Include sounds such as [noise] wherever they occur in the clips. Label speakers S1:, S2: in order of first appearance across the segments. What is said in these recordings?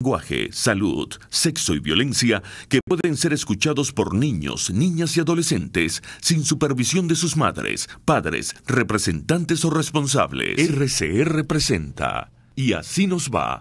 S1: lenguaje, salud, sexo y violencia que pueden ser escuchados por niños, niñas y adolescentes sin supervisión de sus madres, padres, representantes o responsables. RCR presenta Y así nos va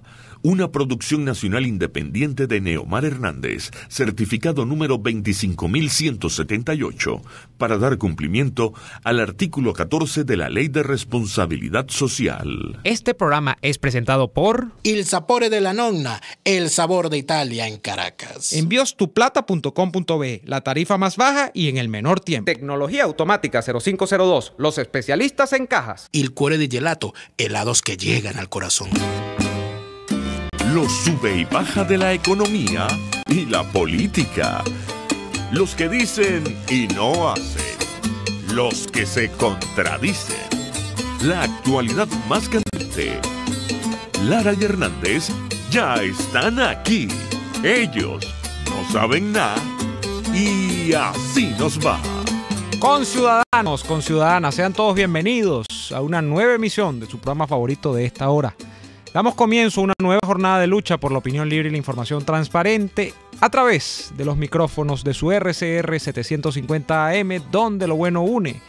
S1: una producción nacional independiente de Neomar Hernández, certificado número 25178, para dar cumplimiento al artículo 14 de la Ley de Responsabilidad
S2: Social.
S3: Este programa
S2: es presentado por
S3: Il Sapore de la Nonna, el sabor de Italia en Caracas.
S2: Envíos tuplata.com.be, la tarifa más baja y en el menor tiempo. Tecnología automática 0502, los especialistas en cajas. el cuore de gelato, helados que llegan al corazón.
S1: Lo sube y baja de la economía y la política. Los que dicen y no hacen. Los que se contradicen. La actualidad más candente. Lara y Hernández ya están
S2: aquí. Ellos no saben nada y así nos va. Con ciudadanos, con ciudadanas, sean todos bienvenidos a una nueva emisión de su programa favorito de esta hora. Damos comienzo a una nueva jornada de lucha por la opinión libre y la información transparente a través de los micrófonos de su RCR 750 AM, donde lo bueno une.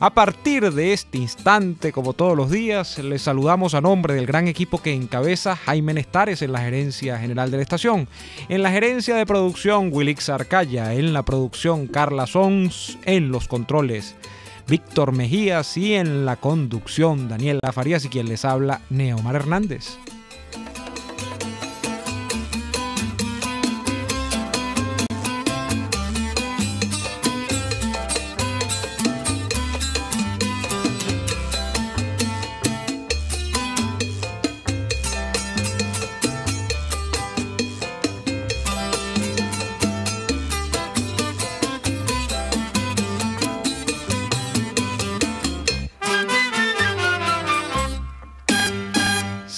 S2: A partir de este instante, como todos los días, les saludamos a nombre del gran equipo que encabeza Jaime Nestares en la gerencia general de la estación, en la gerencia de producción Wilix Arcaya, en la producción Carla Sons, en los controles. Víctor Mejías y en la conducción Daniela Farías y quien les habla Neomar Hernández.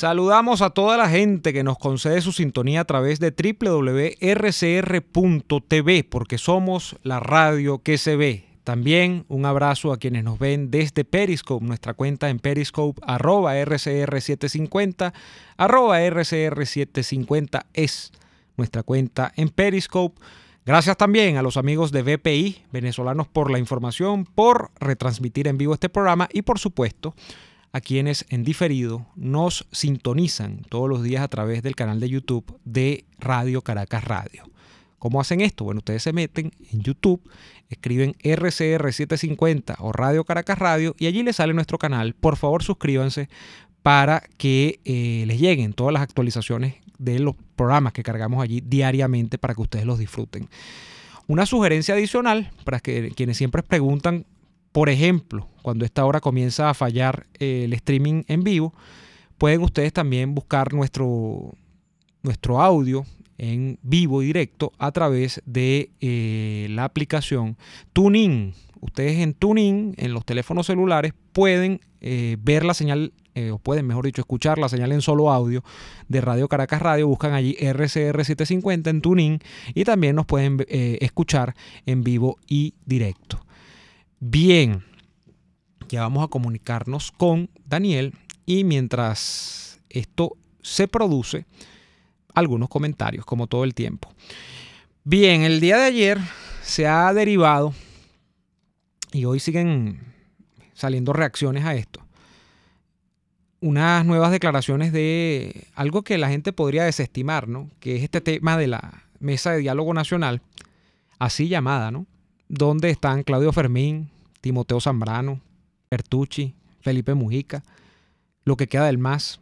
S2: Saludamos a toda la gente que nos concede su sintonía a través de www.rcr.tv, porque somos la radio que se ve. También un abrazo a quienes nos ven desde Periscope, nuestra cuenta en Periscope, arroba RCR750, arroba RCR750 es nuestra cuenta en Periscope. Gracias también a los amigos de BPI, venezolanos, por la información, por retransmitir en vivo este programa y por supuesto a quienes en diferido nos sintonizan todos los días a través del canal de YouTube de Radio Caracas Radio. ¿Cómo hacen esto? Bueno, ustedes se meten en YouTube, escriben RCR750 o Radio Caracas Radio y allí les sale nuestro canal. Por favor, suscríbanse para que eh, les lleguen todas las actualizaciones de los programas que cargamos allí diariamente para que ustedes los disfruten. Una sugerencia adicional para que, quienes siempre preguntan por ejemplo, cuando esta hora comienza a fallar eh, el streaming en vivo, pueden ustedes también buscar nuestro, nuestro audio en vivo y directo a través de eh, la aplicación TuneIn. Ustedes en TuneIn, en los teléfonos celulares, pueden eh, ver la señal, o pueden, mejor dicho, escuchar la señal en solo audio de Radio Caracas Radio. Buscan allí RCR750 en TuneIn y también nos pueden escuchar en vivo y directo. Bien, ya vamos a comunicarnos con Daniel y mientras esto se produce, algunos comentarios, como todo el tiempo. Bien, el día de ayer se ha derivado y hoy siguen saliendo reacciones a esto. Unas nuevas declaraciones de algo que la gente podría desestimar, ¿no? Que es este tema de la mesa de diálogo nacional, así llamada, ¿no? ¿Dónde están Claudio Fermín, Timoteo Zambrano, Bertucci, Felipe Mujica, lo que queda del MAS.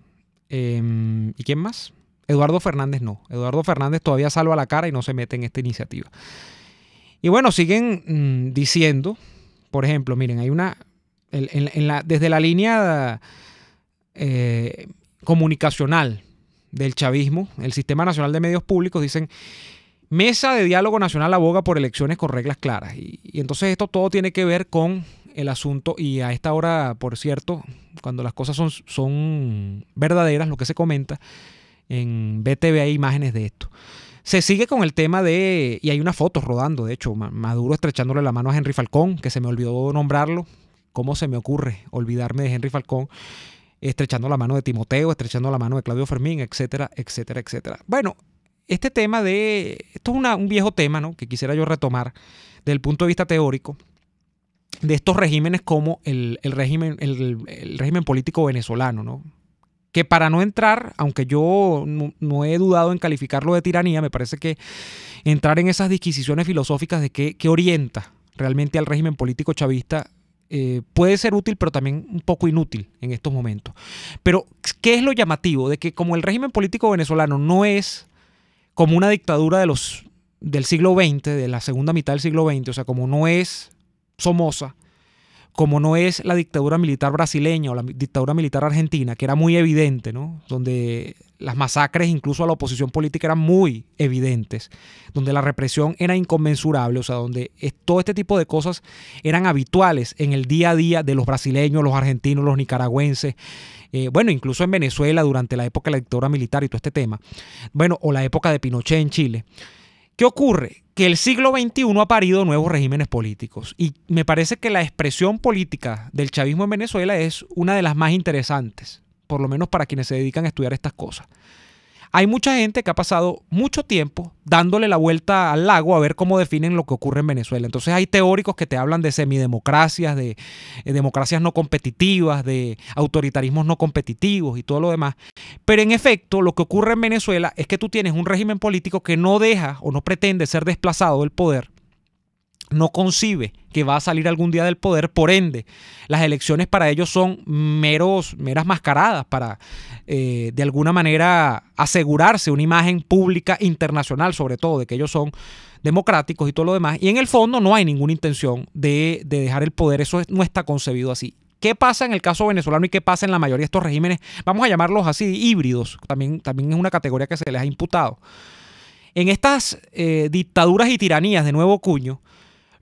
S2: Em, ¿Y quién más? Eduardo Fernández no. Eduardo Fernández todavía salva la cara y no se mete en esta iniciativa. Y bueno, siguen mm, diciendo, por ejemplo, miren, hay una, desde la línea eh, comunicacional del chavismo, el Sistema Nacional de Medios Públicos, dicen Mesa de Diálogo Nacional aboga por elecciones con reglas claras. Y, entonces esto todo tiene que ver con el asunto y a esta hora, por cierto, cuando las cosas son, son verdaderas, lo que se comenta, en BTV hay imágenes de esto. Se sigue con el tema de, y hay unas fotos rodando, de hecho, Maduro estrechándole la mano a Henry Falcón, que se me olvidó nombrarlo. ¿Cómo se me ocurre olvidarme de Henry Falcón? Estrechando la mano de Timoteo, estrechando la mano de Claudio Fermín, etcétera, etcétera, etcétera. Bueno, este tema de, esto es un viejo tema, ¿no? Que quisiera yo retomar desde el punto de vista teórico de estos regímenes como el, régimen, el, régimen político venezolano, ¿no? Que para no entrar, aunque yo no, he dudado en calificarlo de tiranía, me parece que entrar en esas disquisiciones filosóficas de qué, orienta realmente al régimen político chavista eh, puede ser útil, pero también un poco inútil en estos momentos. Pero, ¿qué es lo llamativo? De que como el régimen político venezolano no es como una dictadura de los, del siglo XX, de la segunda mitad del siglo XX, o sea, como no es Somoza, como no es la dictadura militar brasileña o la dictadura militar argentina, que era muy evidente, ¿no? donde las masacres incluso a la oposición política eran muy evidentes, donde la represión era inconmensurable, o sea, donde todo este tipo de cosas eran habituales en el día a día de los brasileños, los argentinos, los nicaragüenses, eh, bueno, incluso en Venezuela durante la época de la dictadura militar y todo este tema, bueno, o la época de Pinochet en Chile. ¿Qué ocurre? Que el siglo XXI ha parido nuevos regímenes políticos y me parece que la expresión política del chavismo en Venezuela es una de las más interesantes, por lo menos para quienes se dedican a estudiar estas cosas. Hay mucha gente que ha pasado mucho tiempo dándole la vuelta al lago a ver cómo definen lo que ocurre en Venezuela. Entonces hay teóricos que te hablan de semidemocracias, de eh, democracias no competitivas, de autoritarismos no competitivos y todo lo demás. Pero en efecto, lo que ocurre en Venezuela es que tú tienes un régimen político que no deja o no pretende ser desplazado del poder no concibe que va a salir algún día del poder, por ende, las elecciones para ellos son meros, meras mascaradas para eh, de alguna manera asegurarse una imagen pública internacional, sobre todo, de que ellos son democráticos y todo lo demás. Y en el fondo no hay ninguna intención de, dejar el poder, eso no está concebido así. ¿Qué pasa en el caso venezolano y qué pasa en la mayoría de estos regímenes? Vamos a llamarlos así, híbridos. También, es una categoría que se les ha imputado. En estas eh, dictaduras y tiranías de nuevo cuño,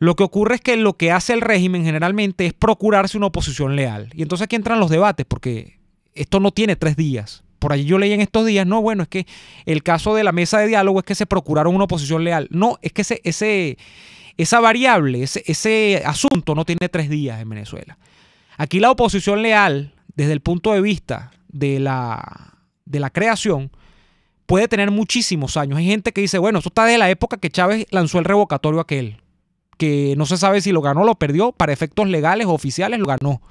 S2: lo que ocurre es que lo que hace el régimen generalmente es procurarse una oposición leal. Y entonces aquí entran los debates, porque esto no tiene tres días. Por allí yo leí en estos días, no, bueno, es que el caso de la mesa de diálogo es que se procuraron una oposición leal. No, es que ese, esa variable, ese, asunto no tiene tres días en Venezuela. Aquí la oposición leal, desde el punto de vista de la, de la creación, puede tener muchísimos años. Hay gente que dice, bueno, eso está de la época que Chávez lanzó el revocatorio aquel que no se sabe si lo ganó o lo perdió, para efectos legales o oficiales lo ganó.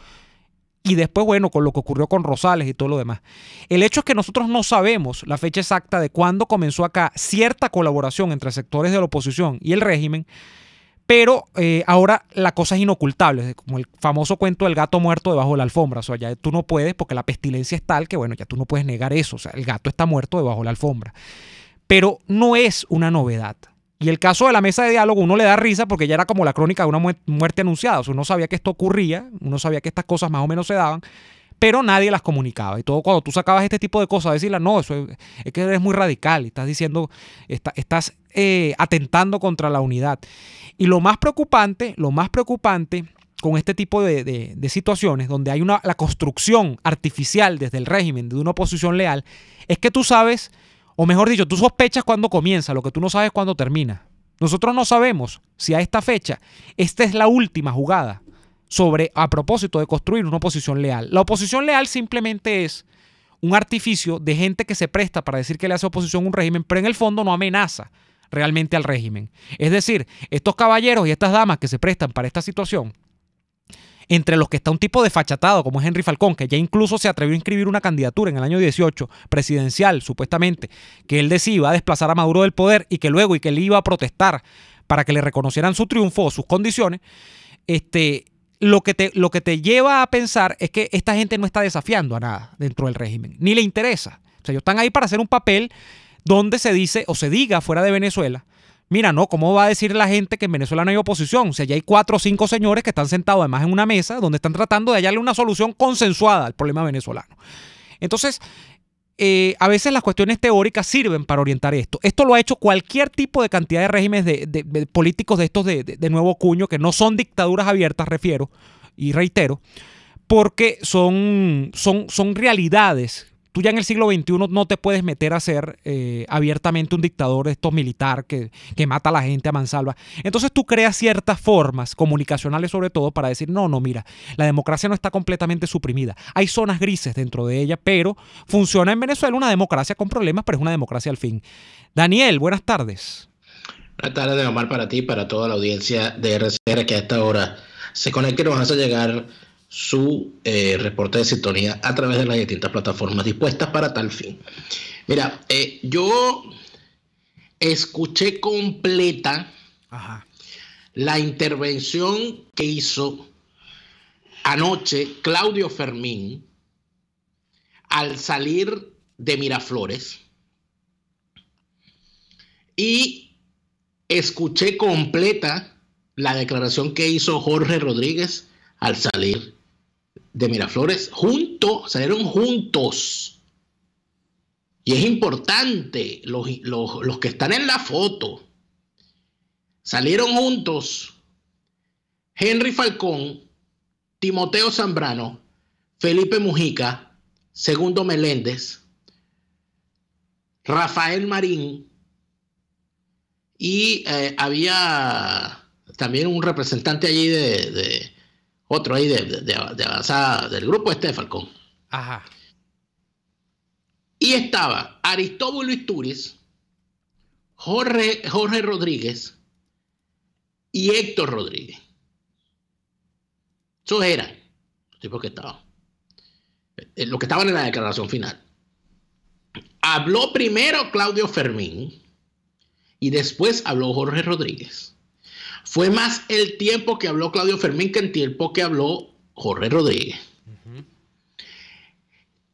S2: Y después, bueno, con lo que ocurrió con Rosales y todo lo demás. El hecho es que nosotros no sabemos la fecha exacta de cuándo comenzó acá cierta colaboración entre sectores de la oposición y el régimen, pero eh, ahora la cosa es inocultable, como el famoso cuento del gato muerto debajo de la alfombra. O sea, ya tú no puedes, porque la pestilencia es tal que, bueno, ya tú no puedes negar eso. O sea, el gato está muerto debajo de la alfombra. Pero no es una novedad. Y el caso de la mesa de diálogo, uno le da risa porque ya era como la crónica de una muerte anunciada. uno sabía que esto ocurría, uno sabía que estas cosas más o menos se daban, pero nadie las comunicaba. Y todo cuando tú sacabas este tipo de cosas, decirle, no, eso es, que eres muy radical, estás diciendo, estás eh, atentando contra la unidad. Y lo más preocupante, lo más preocupante con este tipo de, situaciones donde hay una, la construcción artificial desde el régimen de una oposición leal, es que tú sabes o mejor dicho, tú sospechas cuando comienza, lo que tú no sabes cuándo termina. Nosotros no sabemos si a esta fecha esta es la última jugada sobre a propósito de construir una oposición leal. La oposición leal simplemente es un artificio de gente que se presta para decir que le hace oposición a un régimen, pero en el fondo no amenaza realmente al régimen. Es decir, estos caballeros y estas damas que se prestan para esta situación entre los que está un tipo desfachatado como es Henry Falcón, que ya incluso se atrevió a inscribir una candidatura en el año 18 presidencial, supuestamente, que él decía iba a desplazar a Maduro del poder y que luego y que él iba a protestar para que le reconocieran su triunfo o sus condiciones, este, lo que, te, lo que te lleva a pensar es que esta gente no está desafiando a nada dentro del régimen, ni le interesa. O sea, ellos están ahí para hacer un papel donde se dice o se diga fuera de Venezuela Mira, no, ¿cómo va a decir la gente que en Venezuela no hay oposición? Si sea, ya hay cuatro o cinco señores que están sentados además en una mesa donde están tratando de hallarle una solución consensuada al problema venezolano. Entonces, eh, a veces las cuestiones teóricas sirven para orientar esto. Esto lo ha hecho cualquier tipo de cantidad de regímenes políticos de estos de, nuevo cuño, que no son dictaduras abiertas, refiero y reitero, porque son, son, son realidades tú ya en el siglo XXI no te puedes meter a ser eh, abiertamente un dictador de estos militar que, que, mata a la gente a mansalva. Entonces tú creas ciertas formas, comunicacionales sobre todo, para decir, no, no, mira, la democracia no está completamente suprimida. Hay zonas grises dentro de ella, pero funciona en Venezuela una democracia con problemas, pero es una democracia al fin. Daniel, buenas tardes.
S3: Buenas tardes, Omar, para ti y para toda la audiencia de RCR que a esta hora se conecta y nos a llegar su eh, reporte de sintonía a través de las distintas plataformas dispuestas para tal fin. Mira, eh, yo escuché completa la intervención que hizo anoche Claudio Fermín al salir de Miraflores y escuché completa la declaración que hizo Jorge Rodríguez al salir de Miraflores juntos, salieron juntos. Y es importante, los, que están en la foto, salieron juntos Henry Falcón, Timoteo Zambrano, Felipe Mujica, Segundo Meléndez, Rafael Marín y eh, había también un representante allí de, otro ahí de, avanzada del grupo este Falcón. Ajá. Y estaba Aristóbulo Isturiz, Jorge, Jorge Rodríguez y Héctor Rodríguez. Eso era que eh, Lo que estaban en la declaración final. Habló primero Claudio Fermín y después habló Jorge Rodríguez. Fue más el tiempo que habló Claudio Fermín que el tiempo que habló Jorge Rodríguez.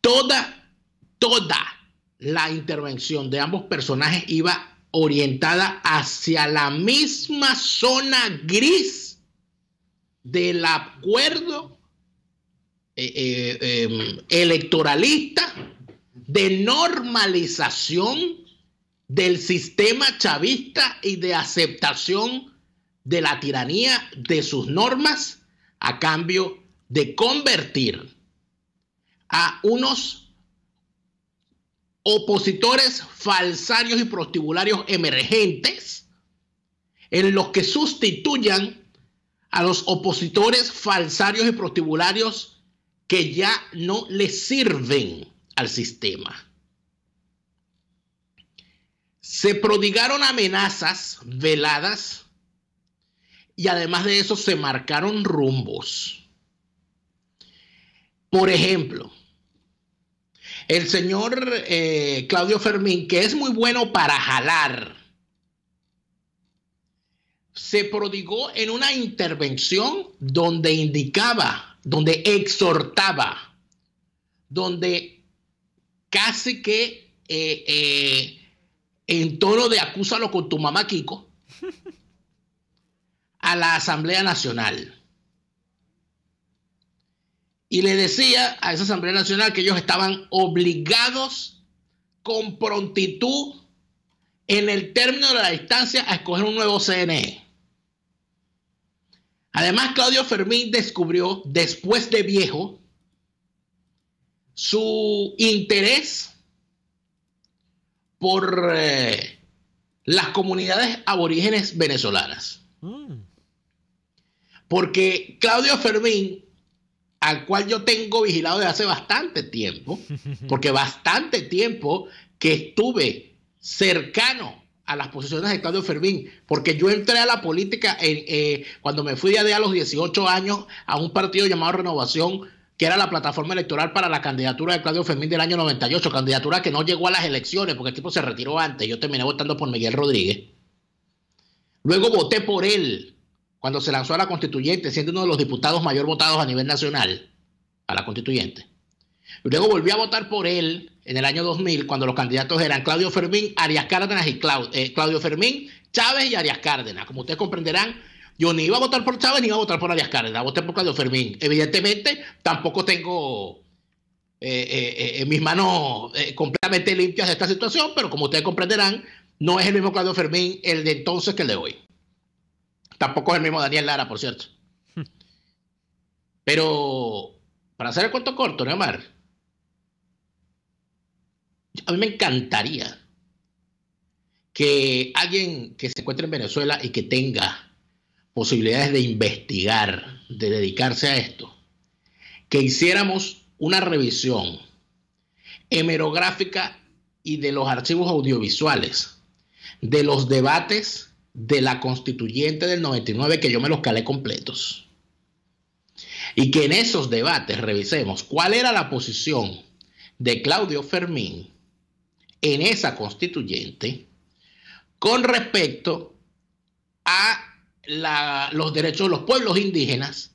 S3: Toda, toda la intervención de ambos personajes iba orientada hacia la misma zona gris del acuerdo eh, eh, em, electoralista de normalización del sistema chavista y de aceptación de la tiranía de sus normas a cambio de convertir a unos opositores falsarios y prostibularios emergentes en los que sustituyan a los opositores falsarios y prostibularios que ya no les sirven al sistema. Se prodigaron amenazas veladas y además de eso se marcaron rumbos. Por ejemplo, el señor eh, Claudio Fermín, que es muy bueno para jalar, se prodigó en una intervención donde indicaba, donde exhortaba, donde casi que eh, eh, en tono de acúsalo con tu mamá Kiko, a la Asamblea Nacional. Y le decía a esa Asamblea Nacional que ellos estaban obligados con prontitud en el término de la distancia a escoger un nuevo CNE. Además, Claudio Fermín descubrió después de viejo su interés por eh, las comunidades aborígenes venezolanas. Mm. Porque Claudio Fermín, al cual yo tengo vigilado desde hace bastante tiempo, [laughs] porque bastante tiempo que estuve cercano a las posiciones de Claudio Fermín, porque yo entré a la política eh, cuando me fui de a los 18 años a un partido llamado Renovación, que era la plataforma electoral para la candidatura de Claudio Fermín del año 98, candidatura que no llegó a las elecciones, porque el tipo se retiró antes, yo terminé votando por Miguel Rodríguez. Luego voté por él cuando se lanzó a la constituyente, siendo uno de los diputados mayor votados a nivel nacional, a la constituyente. Luego volvió a votar por él en el año 2000, cuando los candidatos eran Claudio Fermín, Arias Cárdenas y eh, Claudio, Fermín, Chávez y Arias Cárdenas. Como ustedes comprenderán, yo ni iba a votar por Chávez ni iba a votar por Arias Cárdenas, voté por Claudio Fermín. Evidentemente, tampoco tengo eh, eh, en mis manos completamente limpias de esta situación, pero como ustedes comprenderán, no es el mismo Claudio Fermín el de entonces que el de hoy. Tampoco es el mismo Daniel Lara, por cierto. [laughs] Pero, para hacer el cuento corto, Neomar. a mí me encantaría que alguien que se encuentre en Venezuela y que tenga posibilidades de investigar, de dedicarse a esto, que hiciéramos una revisión hemerográfica y de los archivos audiovisuales, de los debates de la constituyente del 99 que yo me los calé completos. Y que en esos debates revisemos cuál era la posición de Claudio Fermín en esa constituyente con respecto a los derechos de los pueblos indígenas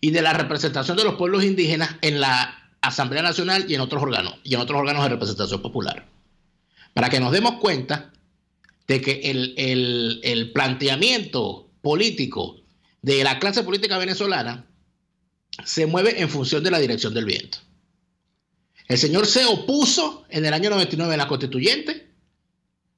S3: y de la representación de los pueblos indígenas en la Asamblea Nacional y en otros órganos, y en otros órganos de representación popular. Para que nos demos cuenta de que el, planteamiento político de la clase política venezolana se mueve en función de la dirección del viento. El señor se opuso en el año 99 a la constituyente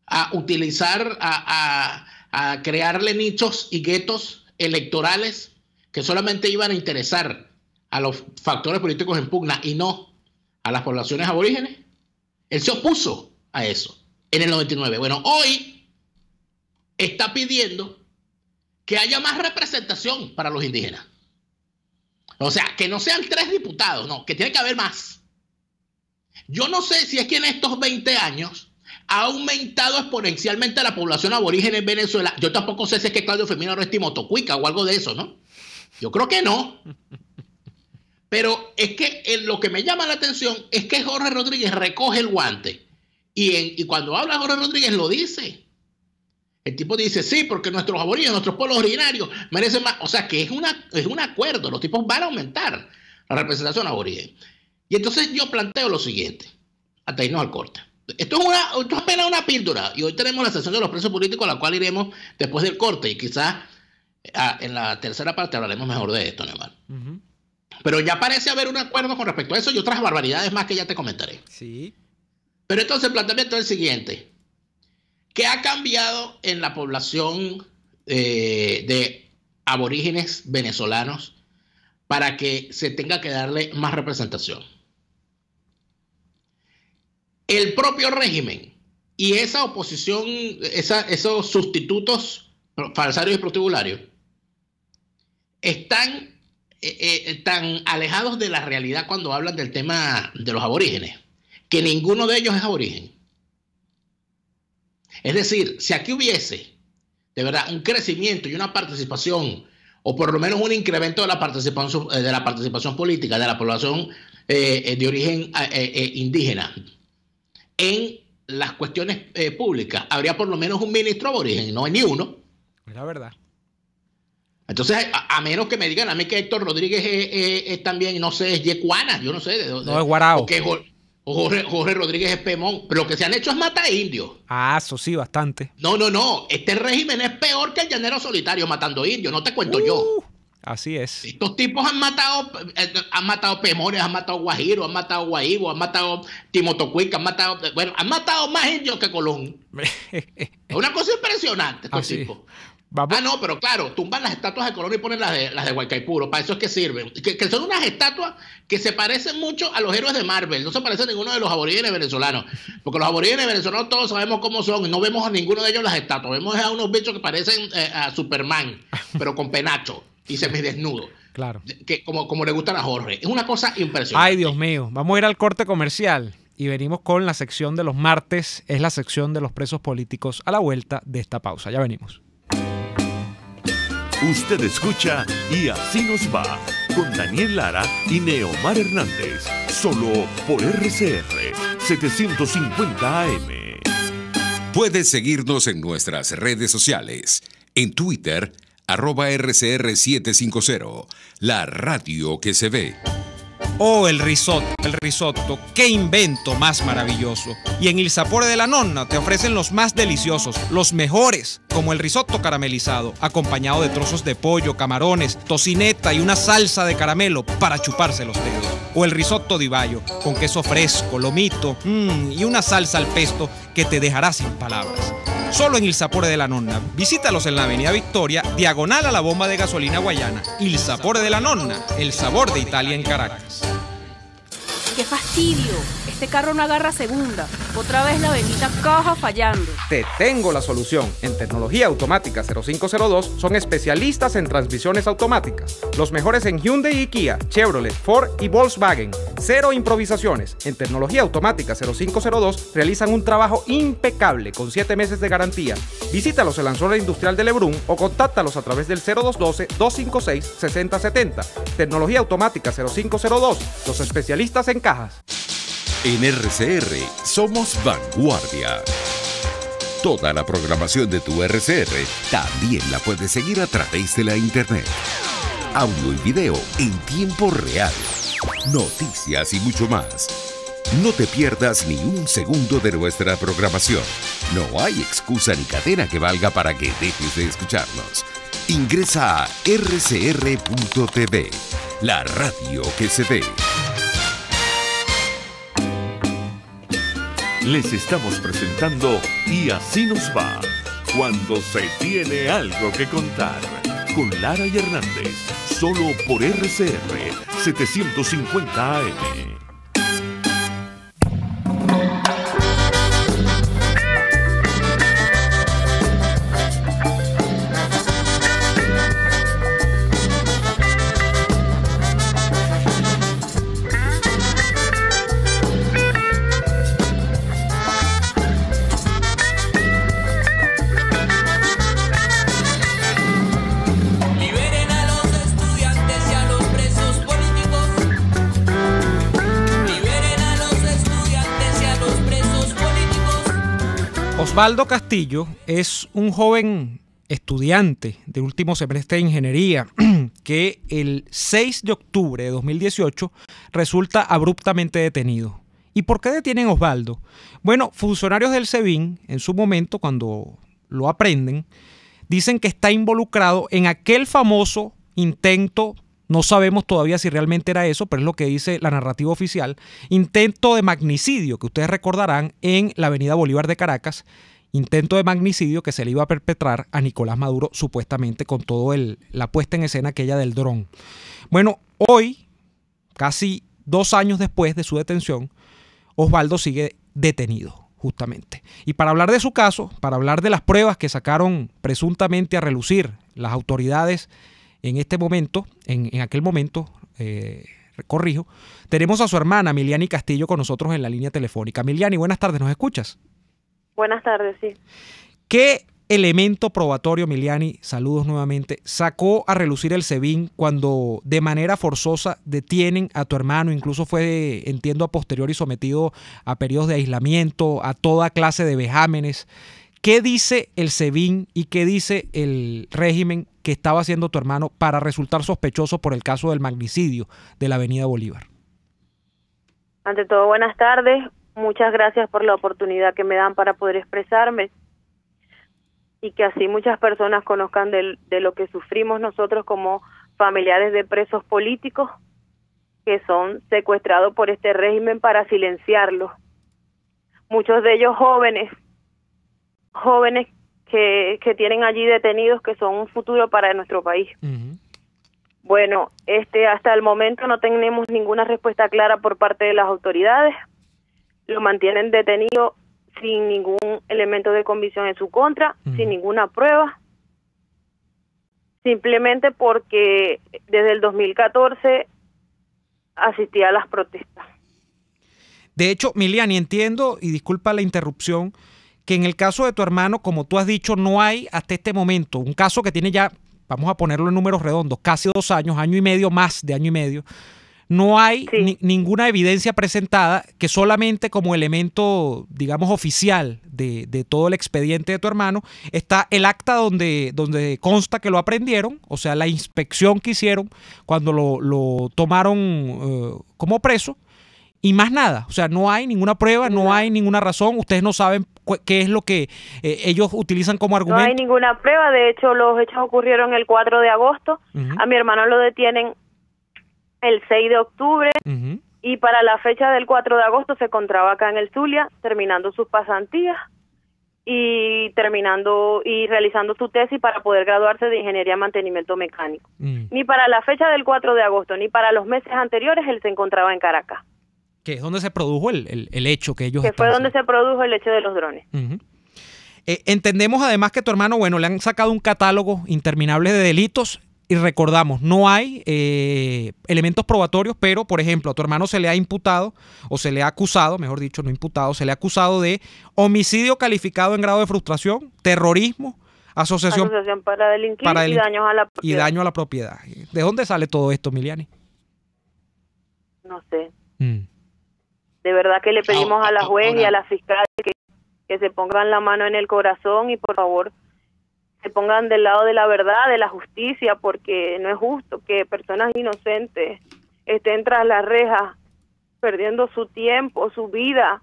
S3: a utilizar, a, a crearle nichos y guetos electorales que solamente iban a interesar a los factores políticos en pugna y no a las poblaciones aborígenes. Él se opuso a eso en el 99. Bueno, hoy está pidiendo que haya más representación para los indígenas. O sea, que no sean tres diputados, no, que tiene que haber más. Yo no sé si es que en estos 20 años ha aumentado exponencialmente la población aborigen en Venezuela. Yo tampoco sé si es que Claudio Femino no es o algo de eso, ¿no? Yo creo que no. Pero es que eh, lo que me llama la atención es que Jorge Rodríguez recoge el guante. Y, y cuando habla Jorge Rodríguez lo dice. El tipo dice, sí, porque nuestros aborígenes, nuestros pueblos originarios merecen más. O sea, que es, una, es un acuerdo. Los tipos van a aumentar la representación aborigen. Y entonces yo planteo lo siguiente, hasta irnos al corte. Esto es, una, apenas una píldora. Y hoy tenemos la sesión de los presos políticos, a la cual iremos después del corte. Y quizás eh, ah, en la tercera parte hablaremos mejor de esto, Neymar. Pero ya parece haber un acuerdo con respecto a eso y otras barbaridades más que ya te comentaré. Sí. Pero entonces el planteamiento es el siguiente. ¿Qué ha cambiado en la población eh, de aborígenes venezolanos para que se tenga que darle más representación? El propio régimen y esa oposición, esos sustitutos falsarios y protibularios, están eh, eh, tan alejados de la realidad cuando hablan del tema de los aborígenes, que ninguno de ellos es aborigen. Es decir, si aquí hubiese de verdad un crecimiento y una participación, o por lo menos un incremento de la participación, eh, de la participación política de la población eh, eh, de origen indígena en las cuestiones públicas, habría por lo menos un ministro de origen. no hay ni uno. Es la verdad. Entonces, a, menos que me digan a mí que Héctor Rodríguez es, también, no sé, es yecuana, yo no sé. De, dónde no, es guarao. Jorge, Rodríguez es Pemón, pero lo que se han hecho es matar indios.
S2: Ah, eso sí, bastante.
S3: No, no, no. Este régimen es peor que el llanero solitario matando indios, no te cuento yo. Uh, así es. Estos tipos han matado, eh, han matado Pemones, han matado Guajiro, han matado Guaibo, han matado Timotocuica, han matado. Bueno, han matado más indios que Colón. [laughs] es una cosa impresionante, estos tipos. Ah, no, pero claro, tumban las estatuas de Colón y ponen las de, las de Huaycaipuro. Para eso es que sirven. Que, son unas estatuas que se parecen mucho a los héroes de Marvel. No se parecen a ninguno de los aborígenes venezolanos. Porque los aborígenes venezolanos todos sabemos cómo son. y No vemos a ninguno de ellos las estatuas. Vemos a unos bichos que parecen eh, a Superman, pero con penacho y se me desnudo. Claro. Que, como, como le gustan a Jorge. Es una cosa impresionante. Ay,
S2: Dios mío. Vamos a ir al corte comercial y venimos con la sección de los martes. Es la sección de los presos políticos a la vuelta de esta pausa. Ya venimos.
S1: Usted escucha Y así nos va con Daniel Lara y Neomar Hernández, solo por RCR 750 AM. Puedes seguirnos
S4: en nuestras redes sociales, en Twitter, arroba RCR750,
S2: la radio que se ve. Oh, el risotto, el risotto, qué invento más maravilloso. Y en Il Sapore de la Nonna te ofrecen los más deliciosos, los mejores, como el risotto caramelizado, acompañado de trozos de pollo, camarones, tocineta y una salsa de caramelo para chuparse los dedos. O el risotto di Bayo, con queso fresco, lomito mmm, y una salsa al pesto que te dejará sin palabras solo en Il Sapore de la Nonna. Visítalos en la Avenida Victoria, diagonal a la bomba de gasolina guayana. Il Sapore de la Nonna, el sabor de Italia en Caracas.
S3: ¡Qué fastidio!
S5: Este carro no agarra segunda. Otra vez la bendita caja fallando.
S2: Te tengo la solución. En Tecnología Automática 0502 son especialistas en transmisiones automáticas. Los mejores en Hyundai y Kia, Chevrolet, Ford y Volkswagen. Cero improvisaciones. En Tecnología Automática 0502 realizan un trabajo impecable con 7 meses de garantía. Visítalos en la zona industrial de Lebrun o contáctalos a través del 0212-256-6070. Tecnología Automática 0502. Los especialistas en
S4: en RCR somos vanguardia. Toda la programación de tu RCR también la puedes seguir a través de la internet. Audio y video en tiempo real. Noticias y mucho más. No te pierdas ni un segundo de nuestra programación. No hay excusa ni cadena que valga para que dejes de escucharnos. Ingresa a rcr.tv,
S1: la radio que se ve. les estamos presentando Y así nos va, cuando se tiene algo que contar, con Lara y Hernández, solo por RCR 750 AM.
S2: Osvaldo Castillo es un joven estudiante de último semestre de ingeniería [clears throat] que el 6 de octubre de 2018 resulta abruptamente detenido. ¿Y por qué detienen a Osvaldo? Bueno, funcionarios del SEBIN, en su momento, cuando lo aprenden, dicen que está involucrado en aquel famoso intento no sabemos todavía si realmente era eso, pero es lo que dice la narrativa oficial. Intento de magnicidio, que ustedes recordarán, en la Avenida Bolívar de Caracas. Intento de magnicidio que se le iba a perpetrar a Nicolás Maduro, supuestamente con todo la puesta en escena aquella del dron. Bueno, hoy, casi dos años después de su detención, Osvaldo sigue detenido, justamente. Y para hablar de su caso, para hablar de las pruebas que sacaron presuntamente a relucir las autoridades en este momento, en, aquel momento, eh, corrijo, tenemos a su hermana Miliani Castillo con nosotros en la línea telefónica. Miliani, buenas tardes, ¿nos escuchas?
S5: Buenas tardes, sí.
S2: ¿Qué elemento probatorio, Miliani, saludos nuevamente, sacó a relucir el SEBIN cuando de manera forzosa detienen a tu hermano, incluso fue, entiendo, a posteriori sometido a periodos de aislamiento, a toda clase de vejámenes? ¿Qué dice el SEBIN y qué dice el régimen que estaba haciendo tu hermano para resultar sospechoso por el caso del magnicidio de la Avenida Bolívar?
S5: Ante todo, buenas tardes. Muchas gracias por la oportunidad que me dan para poder expresarme y que así muchas personas conozcan de, de lo que sufrimos nosotros como familiares de presos políticos que son secuestrados por este régimen para silenciarlos. Muchos de ellos jóvenes jóvenes que, tienen allí detenidos que son un futuro para nuestro país. Bueno, este, hasta el momento no tenemos ninguna respuesta clara por parte de las autoridades. Lo mantienen detenido sin ningún elemento de convicción en su contra, sin ninguna prueba, simplemente porque desde el 2014 asistía a las protestas.
S2: De hecho, Miliani, entiendo, y disculpa la interrupción, que en el caso de tu hermano, como tú has dicho, no hay hasta este momento, un caso que tiene ya, vamos a ponerlo en números redondos, casi dos años, año y medio, más de año y medio, no hay ninguna evidencia presentada que solamente como elemento, digamos, oficial de, todo el expediente de tu hermano, está el acta donde, donde consta que lo aprendieron, o sea, la inspección que hicieron cuando lo, tomaron eh, como preso, y más nada. O sea, no hay ninguna prueba, no, hay ninguna razón. Ustedes no saben qué es lo que eh, ellos utilizan como argumento. No hay
S5: ninguna prueba. De hecho, los hechos ocurrieron el 4 de agosto. A mi hermano lo detienen el 6 de octubre. Y para la fecha del 4 de agosto se encontraba acá en el Zulia, terminando sus pasantías y terminando y realizando su tesis para poder graduarse de ingeniería mantenimiento mecánico. Mm. Ni para la fecha del 4 de agosto ni para los meses anteriores él se encontraba en Caracas
S2: que es donde se produjo el, hecho que ellos... Que fue donde
S5: se produjo el hecho de los drones.
S2: Eh, entendemos además que tu hermano, bueno, le han sacado un catálogo interminable de delitos y recordamos, no hay eh, elementos probatorios, pero por ejemplo, a tu hermano se le ha imputado o se le ha acusado, mejor dicho, no imputado, se le ha acusado de homicidio calificado en grado de frustración, terrorismo, asociación,
S5: para delinquir, y, daños a la daño
S2: a la propiedad. ¿De dónde sale todo esto, Miliani? No sé. Mm.
S5: De verdad que le ah, pedimos a la juez y a la fiscal que, que se pongan la mano en el corazón y por favor se pongan del lado de la verdad, de la justicia, porque no es justo que personas inocentes estén tras las rejas perdiendo su tiempo, su vida,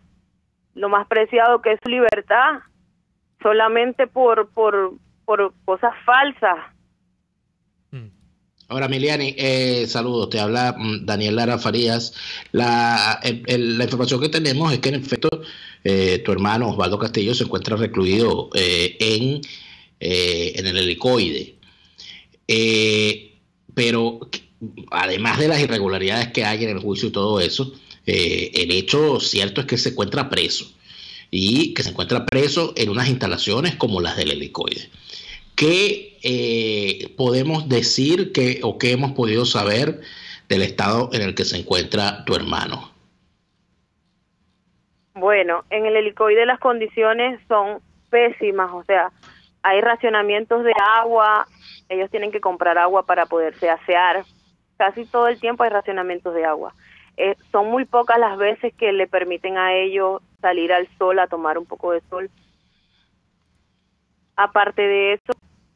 S5: lo más preciado que es su libertad, solamente por, por, por cosas falsas.
S3: Ahora, Miliani, eh, saludos. Te habla mm, Daniel Lara Farías. La, información que tenemos es que, en efecto, eh, tu hermano Osvaldo Castillo se encuentra recluido eh, en, el helicoide. pero además de las irregularidades que hay en el juicio y todo eso, el hecho cierto es que se encuentra preso y que se encuentra preso en unas instalaciones como las del helicoide. ¿Qué eh, podemos decir que, o qué hemos podido saber del estado en el que se encuentra tu hermano?
S5: Bueno, en el helicoide las condiciones son pésimas, o sea, hay racionamientos de agua, ellos tienen que comprar agua para poderse asear, casi todo el tiempo hay racionamientos de agua. Eh, son muy pocas las veces que le permiten a ellos salir al sol, a tomar un poco de sol. Aparte de eso,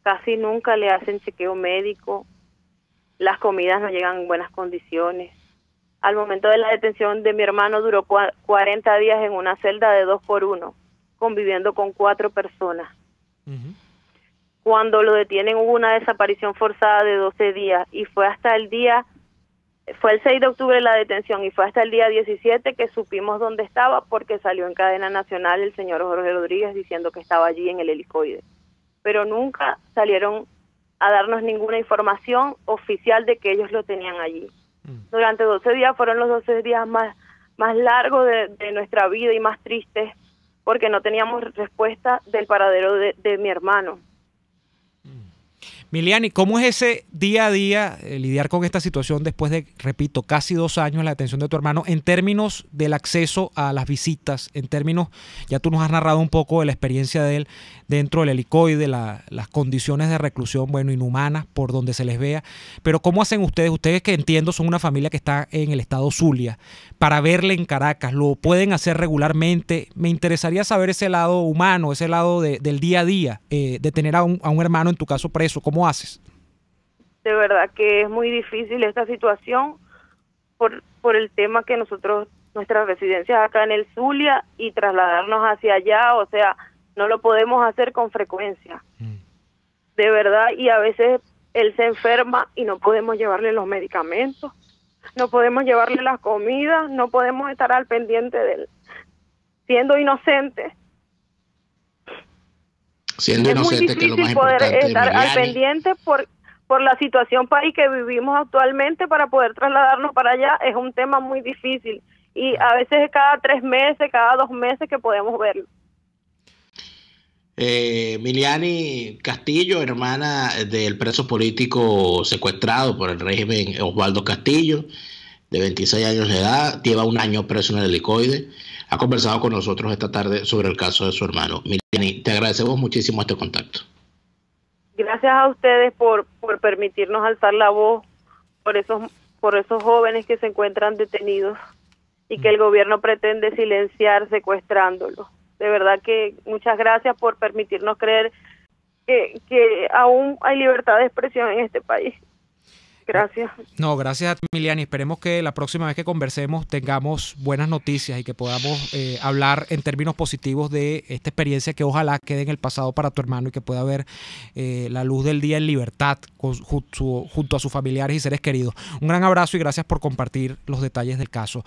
S5: casi nunca le hacen chequeo médico, las comidas no llegan en buenas condiciones. Al momento de la detención de mi hermano duró 40 días en una celda de dos por uno, conviviendo con cuatro personas. Cuando lo detienen hubo una desaparición forzada de 12 días y fue hasta el día, fue el 6 de octubre la detención y fue hasta el día 17 que supimos dónde estaba porque salió en cadena nacional el señor Jorge Rodríguez diciendo que estaba allí en el helicoide pero nunca salieron a darnos ninguna información oficial de que ellos lo tenían allí. Mm. Durante 12 días fueron los 12 días más, más largos de, nuestra vida y más tristes porque no teníamos respuesta del paradero de mi hermano.
S2: Miliani, ¿cómo es ese día a día eh, lidiar con esta situación después de, repito, casi dos años la atención de tu hermano en términos del acceso a las visitas, en términos, ya tú nos has narrado un poco de la experiencia de él dentro del helicoide, las condiciones de reclusión, bueno, inhumanas por donde se les vea, pero ¿cómo hacen ustedes? Ustedes que entiendo son una familia que está en el estado Zulia, para verle en Caracas, ¿lo pueden hacer regularmente? Me interesaría saber ese lado humano, ese lado del día a día, eh, de tener a un, a un hermano, en tu caso, preso. ¿Cómo ¿Cómo haces?
S5: De verdad que es muy difícil esta situación por, por el tema que nosotros, nuestras residencias acá en el Zulia y trasladarnos hacia allá, o sea, no lo podemos hacer con frecuencia. Mm. De verdad, y a veces él se enferma y no podemos llevarle los medicamentos, no podemos llevarle las comidas, no podemos estar al pendiente de él, siendo inocentes
S1: es inocente muy difícil que lo poder estar al pendiente
S5: por por la situación país que vivimos actualmente para poder trasladarnos para allá es un tema muy difícil y a veces es cada tres meses, cada dos meses que podemos verlo.
S3: Eh, Miliani Castillo, hermana del preso político secuestrado por el régimen Osvaldo Castillo, de 26 años de edad, lleva un año preso en el helicoide ha conversado con nosotros esta tarde sobre el caso de su hermano. Mileni, te agradecemos muchísimo este contacto.
S5: Gracias a ustedes por, por permitirnos alzar la voz por esos, por esos jóvenes que se encuentran detenidos y que el gobierno pretende silenciar secuestrándolos. De verdad que muchas gracias por permitirnos creer que, que aún hay libertad de expresión en este país. Gracias.
S2: No, gracias a ti, Miliani. Esperemos que la próxima vez que conversemos tengamos buenas noticias y que podamos eh, hablar en términos positivos de esta experiencia que ojalá quede en el pasado para tu hermano y que pueda ver eh, la luz del día en libertad junto, a sus familiares y seres queridos. Un gran abrazo y gracias por compartir los detalles del caso.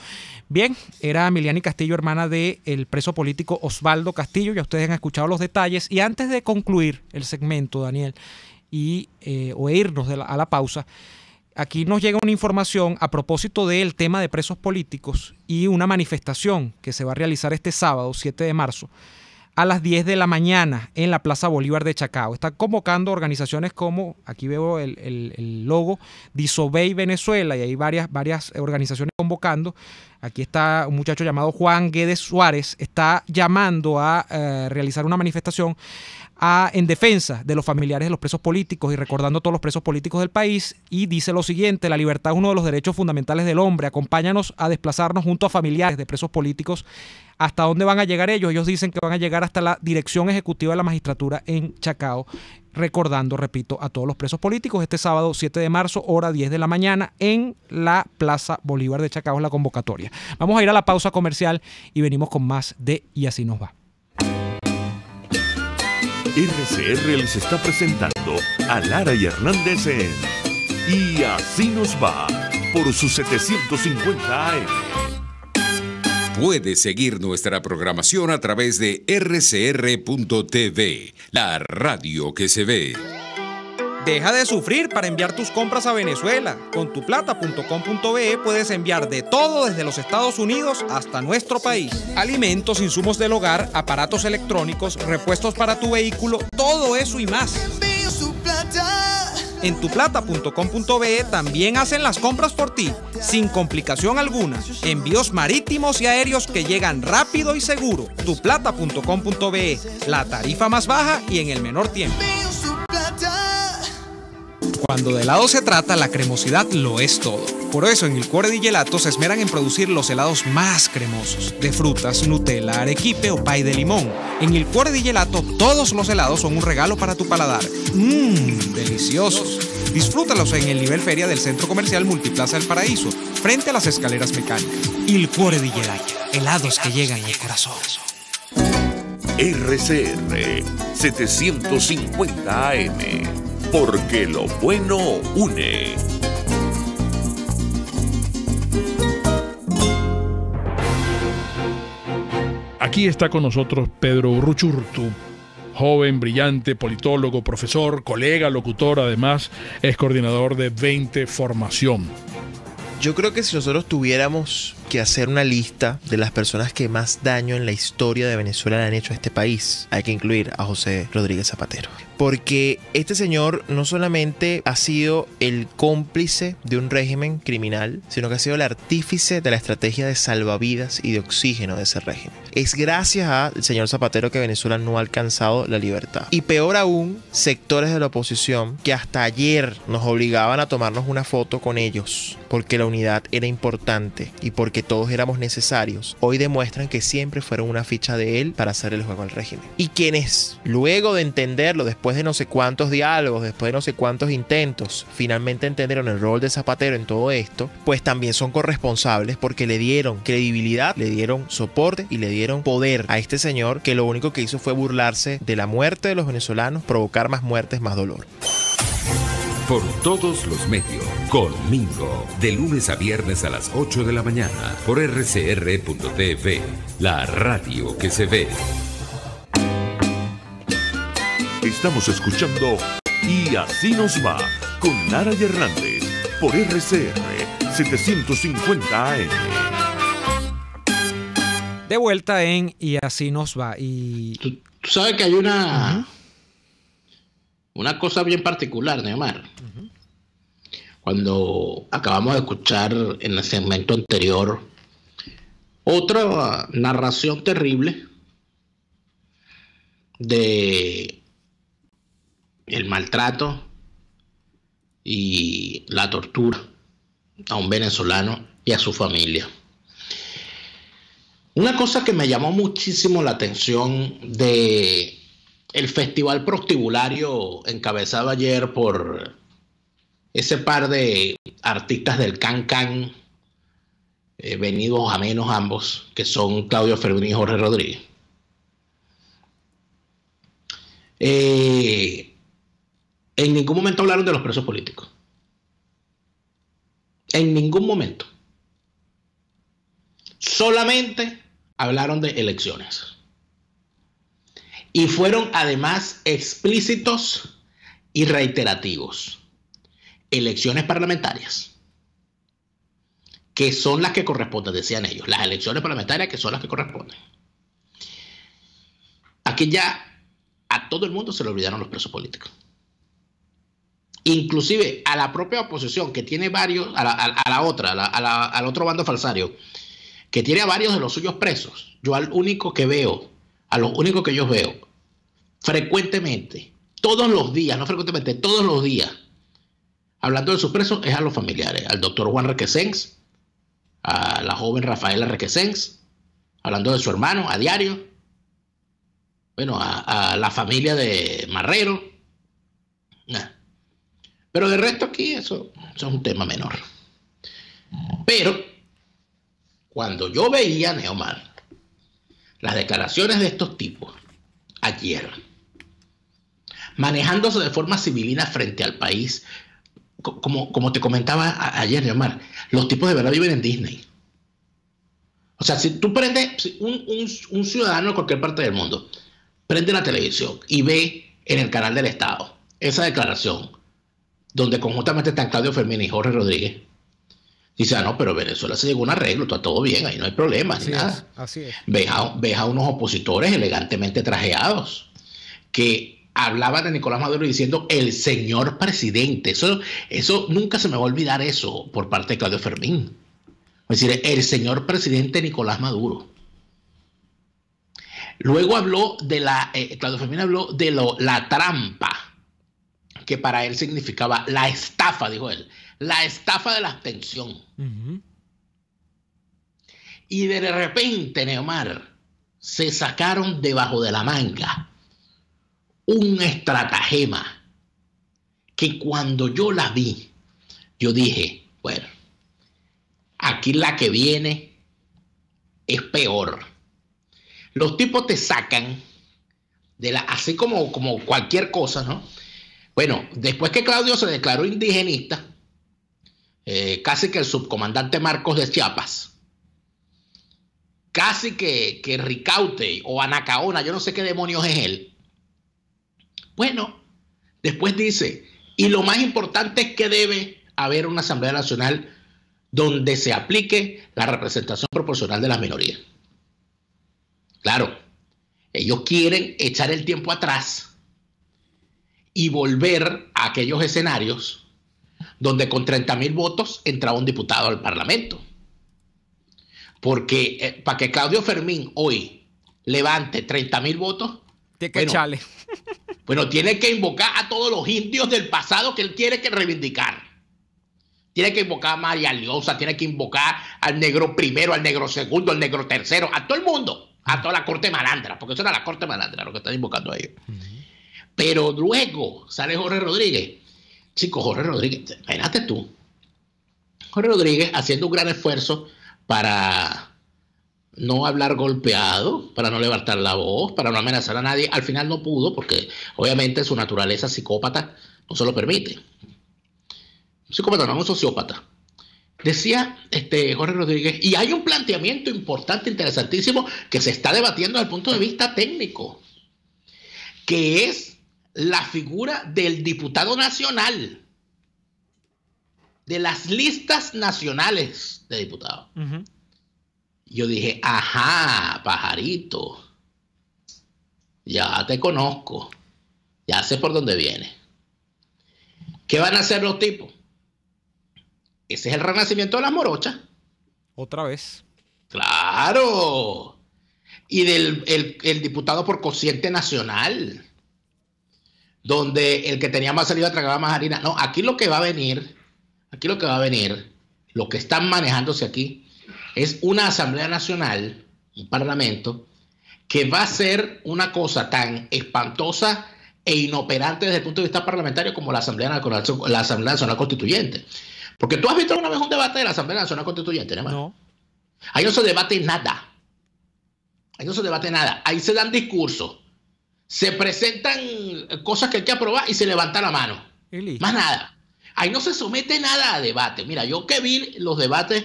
S2: Bien, era Miliani Castillo, hermana del el preso político Osvaldo Castillo. Ya ustedes han escuchado los detalles. Y antes de concluir el segmento, Daniel, y, eh, o irnos a la pausa, aquí nos llega una información a propósito del tema de presos políticos y una manifestación que se va a realizar este sábado, 7 de marzo, a las 10 de la mañana en la Plaza Bolívar de Chacao. Está convocando organizaciones como, aquí veo el, logo, Disobey Venezuela, y hay varias, varias organizaciones convocando. Aquí está un muchacho llamado Juan Guedes Suárez, está llamando a eh, realizar una manifestación en defensa de los familiares de los presos políticos y recordando a todos los presos políticos del país. Y dice lo siguiente, la libertad es uno de los derechos fundamentales del hombre. Acompáñanos a desplazarnos junto a familiares de presos políticos hasta dónde van a llegar ellos. Ellos dicen que van a llegar hasta la dirección ejecutiva de la magistratura en Chacao, recordando, repito, a todos los presos políticos este sábado 7 de marzo, hora 10 de la mañana, en la Plaza Bolívar de Chacao, la convocatoria. Vamos a ir a la pausa comercial y venimos con más de Y así nos va.
S1: RCR les está presentando a Lara y Hernández Y así nos va por sus 750 Puedes
S4: seguir nuestra programación a través de rcr.tv, la
S2: radio que se ve. Deja de sufrir para enviar tus compras a Venezuela. Con tuplata.com.be puedes enviar de todo desde los Estados Unidos hasta nuestro país. Alimentos, insumos del hogar, aparatos electrónicos, repuestos para tu vehículo, todo eso y más. En tuplata.com.be también hacen las compras por ti, sin complicación alguna. Envíos marítimos y aéreos que llegan rápido y seguro. Tuplata.com.be, la tarifa más baja y en el menor tiempo. Cuando de lado se trata, la cremosidad lo es todo. Por eso en el Cuore di Gelato se esmeran en producir los helados más cremosos, de frutas, Nutella, arequipe o pay de limón. En el Cuore di Gelato todos los helados son un regalo para tu paladar.
S4: Mmm,
S2: deliciosos. Disfrútalos en el nivel feria del Centro Comercial Multiplaza del Paraíso, frente a las escaleras mecánicas. El Cuore de Gelato, helados que llegan al corazón. RCR
S1: 750 AM, porque lo bueno une. Aquí está con nosotros Pedro Urruchurtu, joven, brillante, politólogo, profesor, colega, locutor, además es coordinador de 20 Formación.
S2: Yo creo que si nosotros tuviéramos
S1: que hacer una lista de las personas
S2: que más daño en la historia de Venezuela le han hecho a este país. Hay que incluir a José Rodríguez Zapatero. Porque este señor no solamente ha sido el cómplice de un régimen criminal, sino que ha sido el artífice de la estrategia de salvavidas y de oxígeno de ese régimen. Es gracias al señor Zapatero que Venezuela no ha alcanzado la libertad. Y peor aún, sectores de la oposición que hasta ayer nos obligaban a tomarnos una foto con ellos porque la unidad era importante y porque todos éramos necesarios, hoy demuestran que siempre fueron una ficha de él para hacer el juego al régimen. Y quienes, luego de entenderlo, después de no sé cuántos diálogos, después de no sé cuántos intentos, finalmente entendieron el rol de Zapatero en todo esto, pues también son corresponsables porque le dieron credibilidad, le dieron soporte y le dieron poder a este señor que lo único que hizo fue burlarse de la muerte de los venezolanos, provocar más muertes, más dolor
S4: por todos los medios. Conmigo, de lunes a viernes a las 8 de la mañana, por rcr.tv,
S1: la radio que se ve. Estamos escuchando Y así nos va, con Nara Hernández, por
S2: RCR 750 AM. De vuelta en Y así nos va. Y... Tú, sabes que hay una
S3: una cosa bien particular, Neymar. Cuando acabamos de escuchar en el segmento anterior otra narración terrible de el maltrato y la tortura a un venezolano y a su familia. Una cosa que me llamó muchísimo la atención de el festival prostibulario encabezado ayer por ese par de artistas del Can Can, eh, venidos a menos ambos, que son Claudio Fernández y Jorge Rodríguez. Eh, en ningún momento hablaron de los presos políticos. En ningún momento. Solamente hablaron de elecciones y fueron además explícitos y reiterativos. Elecciones parlamentarias, que son las que corresponden, decían ellos, las elecciones parlamentarias que son las que corresponden. Aquí ya a todo el mundo se le olvidaron los presos políticos. Inclusive a la propia oposición que tiene varios, a la, otra, al otro bando falsario, que tiene a varios de los suyos presos. Yo al único que veo a lo único que yo veo frecuentemente, todos los días, no frecuentemente, todos los días, hablando de sus presos, es a los familiares, al doctor Juan Requesens, a la joven Rafaela Requesens, hablando de su hermano a diario, bueno, a, la familia de Marrero. Pero de resto aquí eso, eso es un tema menor. Pero cuando yo veía a Neomar, las declaraciones de estos tipos ayer, manejándose de forma civilina frente al país, como, como te comentaba ayer, Omar, los tipos de verdad viven en Disney. O sea, si tú prendes, un, un ciudadano de cualquier parte del mundo, prende la televisión y ve en el canal del Estado esa declaración, donde conjuntamente están Claudio Fermín y Jorge Rodríguez, Dice, ah, no, pero Venezuela se llegó a un arreglo, está todo bien, ahí no hay problema, ni nada. Así a, unos opositores elegantemente trajeados que hablaban de Nicolás Maduro diciendo el señor presidente. Eso, eso nunca se me va a olvidar eso por parte de Claudio Fermín. Es decir, el señor presidente Nicolás Maduro. Luego habló de la, eh, Claudio Fermín habló de la trampa, que para él significaba la estafa, dijo él, la estafa de la abstención. Y de repente, Neomar, se sacaron debajo de la manga un estratagema que cuando yo la vi, yo dije, bueno, aquí la que viene es peor. Los tipos te sacan de la, así como, como cualquier cosa, ¿no? Bueno, después que Claudio se declaró indigenista, eh, casi que el subcomandante Marcos de Chiapas, casi que, que Ricaute o Anacaona, yo no sé qué demonios es él. Bueno, después dice, y lo más importante es que debe haber una Asamblea Nacional donde se aplique la representación proporcional de las minorías. Claro, ellos quieren echar el tiempo atrás y volver a aquellos escenarios donde con 30 mil votos entraba un diputado al Parlamento. Porque eh, para que Claudio Fermín hoy levante 30 mil votos. Tiene que bueno, [laughs] bueno, tiene que invocar a todos los indios del pasado que él tiene que reivindicar. Tiene que invocar a María Liosa, tiene que invocar al negro primero, al negro segundo, al negro tercero, a todo el mundo, a toda la corte malandra, porque eso era la corte malandra lo que están invocando ellos. Pero luego sale Jorge Rodríguez chico, Jorge Rodríguez, imagínate tú. Jorge Rodríguez haciendo un gran esfuerzo para no hablar golpeado, para no levantar la voz, para no amenazar a nadie. Al final no pudo porque obviamente su naturaleza psicópata no se lo permite. Un psicópata no, un sociópata. Decía este, Jorge Rodríguez, y hay un planteamiento importante, interesantísimo, que se está debatiendo desde el punto de vista técnico, que es la figura del diputado nacional de las listas nacionales de diputados. Yo dije, ajá, pajarito, ya te conozco, ya sé por dónde viene. ¿Qué van a hacer los tipos? Ese es el renacimiento de las morochas. Otra vez. Claro. Y del el diputado por cociente nacional donde el que tenía más salida tragaba más harina. No, aquí lo que va a venir, aquí lo que va a venir, lo que están manejándose aquí, es una Asamblea Nacional, un Parlamento, que va a ser una cosa tan espantosa e inoperante desde el punto de vista parlamentario como la Asamblea Nacional, la Asamblea Nacional Constituyente. Porque tú has visto una vez un debate de la Asamblea Nacional Constituyente, ¿no? no. Ahí no se debate nada. Ahí no se debate nada. Ahí se dan discursos se presentan cosas que hay que aprobar y se levanta la mano. Más nada. Ahí no se somete nada a debate. Mira, yo que vi los debates,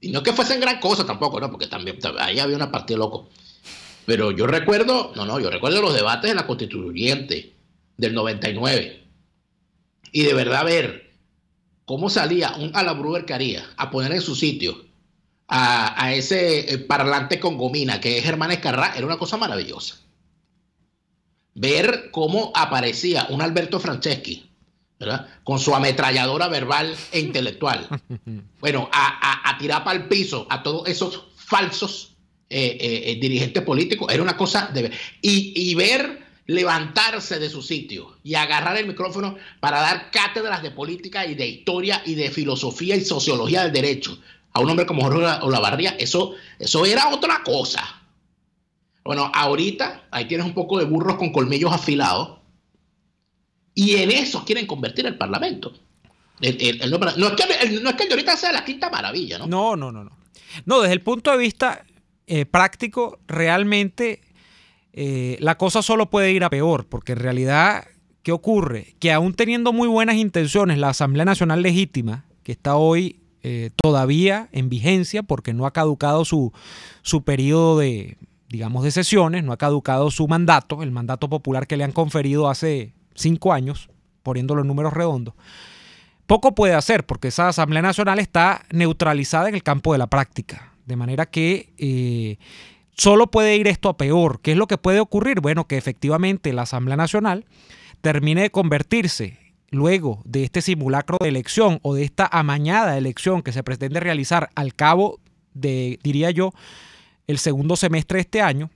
S3: y no que fuesen gran cosa tampoco, ¿no? Porque también ahí había una partida loco. Pero yo recuerdo, no, no, yo recuerdo los debates de la constituyente del 99. Y de verdad ver cómo salía un Alabruber Caría a poner en su sitio a, a ese eh, parlante con gomina que es Germán Escarrá, era una cosa maravillosa ver cómo aparecía un Alberto Franceschi, ¿verdad? Con su ametralladora verbal e intelectual. [laughs] Bueno, a, tirar para el piso a todos esos falsos eh, eh, eh, dirigentes políticos. Era una cosa de ver. Y, ver levantarse de su sitio y agarrar el micrófono para dar cátedras de política y de historia y de filosofía y sociología del derecho a un hombre como Jorge Olavarría, eso, eso era otra cosa. Bueno, ahorita ahí tienes un poco de burros con colmillos afilados y en eso quieren convertir el Parlamento. no, es que, ahorita sea la quinta maravilla, ¿no? No, no, no, no. No, desde el punto de vista eh, práctico,
S2: realmente eh, la cosa solo puede ir a peor, porque en realidad, ¿qué ocurre? Que aún teniendo muy buenas intenciones, la Asamblea Nacional Legítima, que está hoy eh, todavía en vigencia porque no ha caducado su periodo de, digamos, de sesiones, no ha caducado su mandato, el mandato popular que le han conferido hace cinco años, poniendo los números redondos, poco puede hacer porque esa Asamblea Nacional está neutralizada en el campo de la práctica. De manera que eh, solo puede ir esto a peor. ¿Qué es lo que puede ocurrir? Bueno, que efectivamente la Asamblea Nacional termine de convertirse luego de este simulacro de elección o de esta amañada elección que se pretende realizar al cabo de, diría yo, el segundo semestre de este año.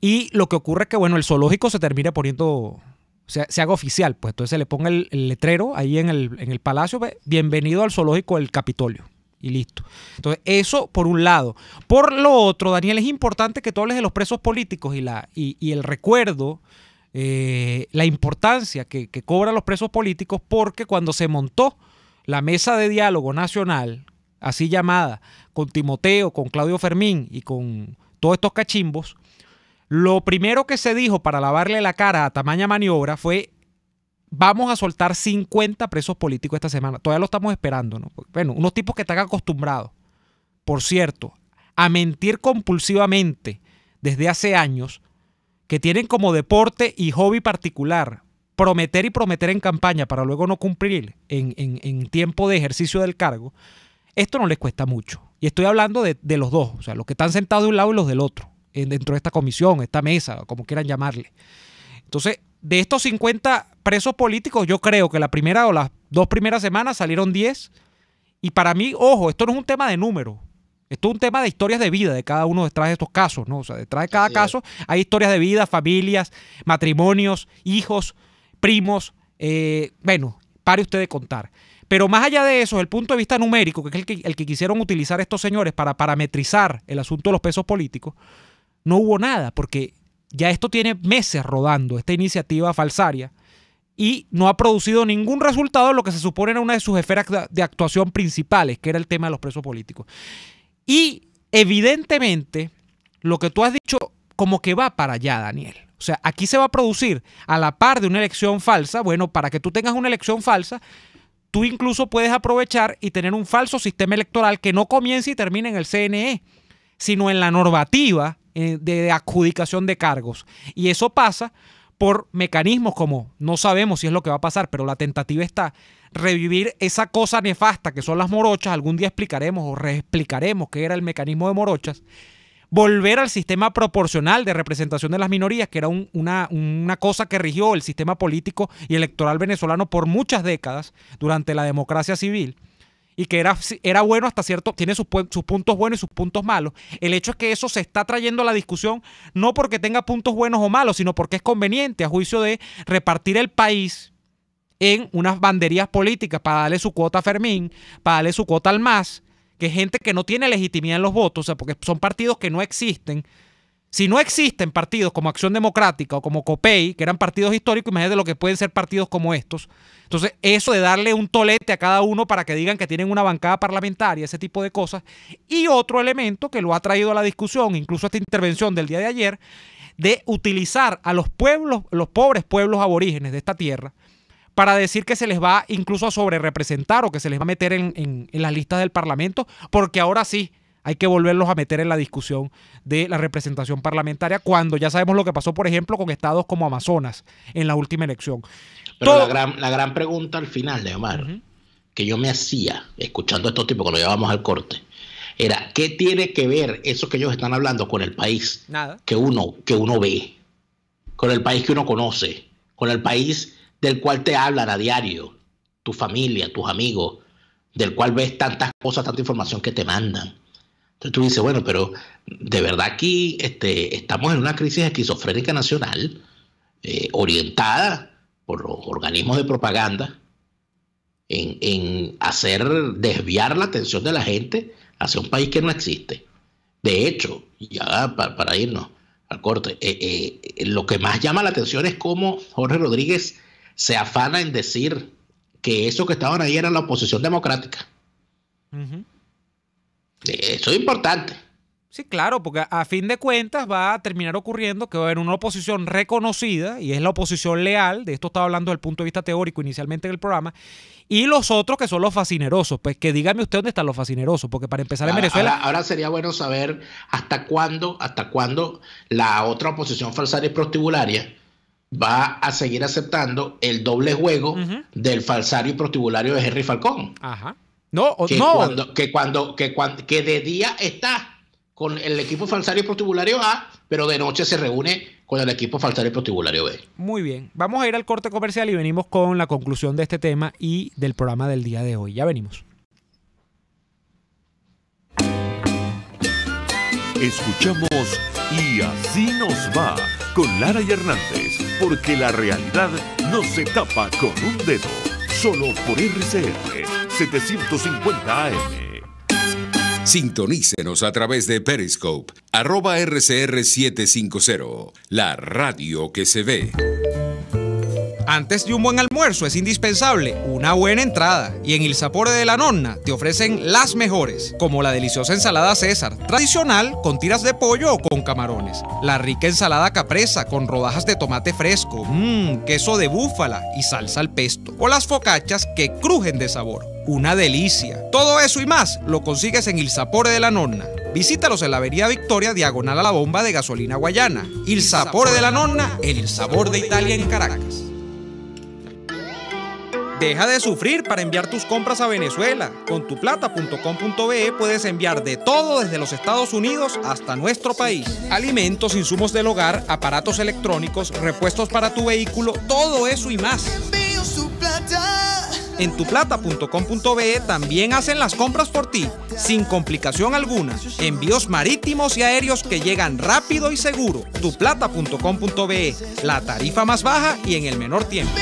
S2: Y lo que ocurre es que, bueno, el zoológico se termina poniendo, se, haga oficial, pues entonces se le ponga el, letrero ahí en el, palacio, bienvenido al zoológico del Capitolio y listo. Entonces, eso por un lado. Por lo otro, Daniel, es importante que tú hables de los presos políticos y, la, y, el recuerdo, eh, la importancia que, que, cobran los presos políticos, porque cuando se montó la mesa de diálogo nacional así llamada, con Timoteo, con Claudio Fermín y con todos estos cachimbos, lo primero que se dijo para lavarle la cara a tamaña maniobra fue vamos a soltar 50 presos políticos esta semana. Todavía lo estamos esperando, ¿no? Bueno, unos tipos que están acostumbrados, por cierto, a mentir compulsivamente desde hace años, que tienen como deporte y hobby particular prometer y prometer en campaña para luego no cumplir en, en tiempo de ejercicio del cargo. Esto no les cuesta mucho. Y estoy hablando de, los dos, o sea, los que están sentados de un lado y los del otro, dentro de esta comisión, esta mesa, como quieran llamarle. Entonces, de estos 50 presos políticos, yo creo que la primera o las dos primeras semanas salieron 10. Y para mí, ojo, esto no es un tema de números. Esto es un tema de historias de vida de cada uno detrás de estos casos, ¿no? O sea, detrás de cada caso hay historias de vida, familias, matrimonios, hijos, primos. Eh, bueno, pare usted de contar. Pero más allá de eso, el punto de vista numérico, que es el que, quisieron utilizar estos señores para parametrizar el asunto de los pesos políticos, no hubo nada, porque ya esto tiene meses rodando, esta iniciativa falsaria, y no ha producido ningún resultado lo que se supone era una de sus esferas de actuación principales, que era el tema de los presos políticos. Y evidentemente, lo que tú has dicho como que va para allá, Daniel. O sea, aquí se va a producir a la par de una elección falsa, bueno, para que tú tengas una elección falsa, tú incluso puedes aprovechar y tener un falso sistema electoral que no comience y termine en el CNE, sino en la normativa eh, de adjudicación de cargos. Y eso pasa por mecanismos como, no sabemos si es lo que va a pasar, pero la tentativa está, revivir esa cosa nefasta que son las morochas, algún día explicaremos o reexplicaremos qué era el mecanismo de morochas, volver al sistema proporcional de representación de las minorías, que era una, una cosa que rigió el sistema político y electoral venezolano por muchas décadas durante la democracia civil y que era, era, bueno hasta cierto, tiene sus, sus, puntos buenos y sus puntos malos. El hecho es que eso se está trayendo a la discusión no porque tenga puntos buenos o malos, sino porque es conveniente a juicio de repartir el país en unas banderías políticas para darle su cuota a Fermín, para darle su cuota al MAS, que gente que no tiene legitimidad en los votos, o sea, porque son partidos que no existen. Si no existen partidos como Acción Democrática o como COPEI, que eran partidos históricos, imagínate lo que pueden ser partidos como estos. Entonces, eso de darle un tolete a cada uno para que digan que tienen una bancada parlamentaria, ese tipo de cosas. Y otro elemento que lo ha traído a la discusión, incluso esta intervención del día de ayer, de utilizar a los pueblos, los pobres pueblos aborígenes de esta tierra, para decir que se les va incluso a sobrerepresentar o que se les va a meter en, en, las listas del Parlamento, porque ahora sí, hay que volverlos a meter en la discusión de la representación parlamentaria cuando ya sabemos lo que pasó, por ejemplo, con estados como Amazonas en la última elección.
S3: Pero la, gran, pregunta al final, Neomar, que yo me hacía escuchando a estos tipos cuando llevábamos al corte, era ¿qué tiene que ver eso que ellos están hablando con el país Nada. que uno, que uno ve? Con el país que uno conoce, con el país del cual te hablan a diario, tu familia, tus amigos, del cual ves tantas cosas, tanta información que te mandan. Entonces tú dices, bueno, pero de verdad aquí este, estamos en una crisis esquizofrénica nacional, eh, orientada por los organismos de propaganda en, hacer desviar la atención de la gente hacia un país que no existe. De hecho, ya para, irnos al corte, eh, eh, lo que más llama la atención es cómo Jorge Rodríguez se afana en decir que eso que estaban ahí era la oposición democrática. Eso es importante. Sí, claro, porque a
S2: fin de cuentas va a terminar ocurriendo que va a haber una oposición reconocida, y es la oposición leal, de esto estaba hablando desde el punto de vista teórico inicialmente en el programa, y los otros que son los fascinerosos. Pues que dígame usted dónde están los fascinerosos, porque para empezar en ah, Venezuela... Ahora,
S3: sería bueno saber hasta cuándo, hasta cuándo la otra oposición falsaria y prostibularia va a seguir aceptando el doble juego del falsario y prostibulario de Henry Falcón. Ajá. No, no. que cuando, que cuando, que de día está con el equipo falsario y prostibulario A, pero de noche se reúne con el equipo falsario y prostibulario B.
S2: Muy bien, vamos a ir al corte comercial y venimos con la conclusión de este tema y del programa del día de hoy. Ya venimos.
S1: Escuchamos Y así nos va con Lara y Hernández, porque la realidad no se tapa con un dedo, solo por RCR
S4: 750 AM. Sintonícenos a través de Periscope, arroba RCR750, la radio que se ve.
S2: Antes de un buen almuerzo es indispensable una buena entrada y en Il Sapore de la Nonna te ofrecen las mejores, como la deliciosa ensalada César, tradicional con tiras de pollo o con camarones, la rica ensalada capresa con rodajas de tomate fresco, mmm, queso de búfala y salsa al pesto, o las focachas que crujen de sabor. Una delicia. Todo eso y más lo consigues en Il Sapore de la Nonna. Visítalos en la Avenida Victoria, diagonal a la bomba de gasolina guayana. Il Sapore de la Nonna, el sabor de Italia en Caracas. Deja de sufrir para enviar tus compras a Venezuela. Con tuplata.com.be puedes enviar de todo desde los Estados Unidos hasta nuestro país. Alimentos, insumos del hogar, aparatos electrónicos, repuestos para tu vehículo, todo eso y más. En tuplata.com.be también hacen las compras por ti, sin complicación alguna. Envíos marítimos y aéreos que llegan rápido y seguro. Tuplata.com.be, la tarifa más baja y en el menor tiempo.